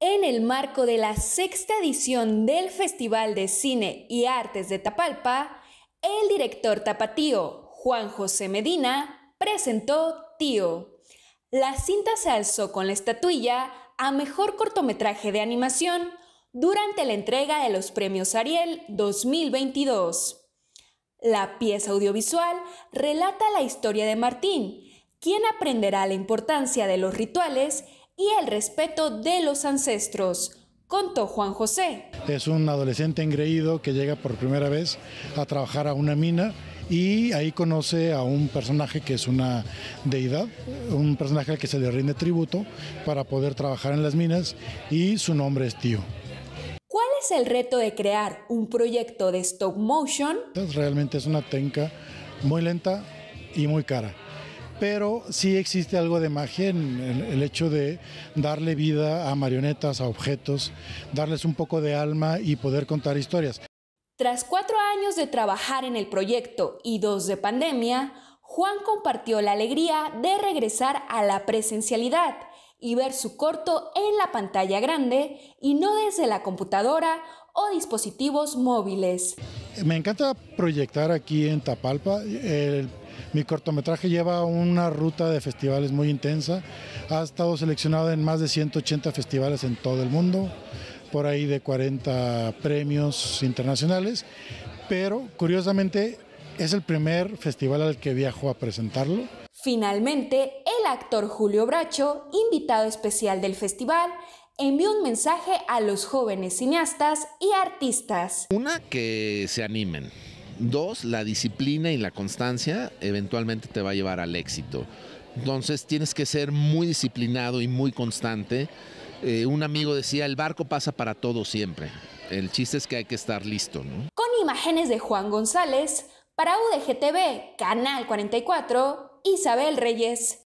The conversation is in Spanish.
En el marco de la sexta edición del Festival de Cine y Artes de Tapalpa, el director tapatío Juan José Medina presentó Tío. La cinta se alzó con la estatuilla a mejor cortometraje de animación durante la entrega de los premios Ariel 2022. La pieza audiovisual relata la historia de Martín, quien aprenderá la importancia de los rituales y el respeto de los ancestros. Contó Juan José. Es un adolescente engreído que llega por primera vez a trabajar a una mina y ahí conoce a un personaje que es una deidad, un personaje al que se le rinde tributo para poder trabajar en las minas y su nombre es Tío. ¿Cuál es el reto de crear un proyecto de stop motion? Realmente es una técnica muy lenta y muy cara pero sí existe algo de magia en el, hecho de darle vida a marionetas, a objetos, darles un poco de alma y poder contar historias. Tras cuatro años de trabajar en el proyecto y dos de pandemia, Juan compartió la alegría de regresar a la presencialidad y ver su corto en la pantalla grande y no desde la computadora o dispositivos móviles. Me encanta proyectar aquí en Tapalpa. mi cortometraje lleva una ruta de festivales muy intensa. Ha estado seleccionado en más de 180 festivales en todo el mundo, por ahí de 40 premios internacionales. Pero curiosamente es el primer festival al que viajo a presentarlo. Finalmente, el actor Julio Bracho, invitado especial del festival, envió un mensaje a los jóvenes cineastas y artistas. Una, que se animen. Dos, la disciplina y la constancia eventualmente te va a llevar al éxito. Entonces tienes que ser muy disciplinado y muy constante. Eh, un amigo decía, el barco pasa para todo siempre. El chiste es que hay que estar listo. Con imágenes de Juan González, para UDGTV, Canal 44, Isabel Reyes.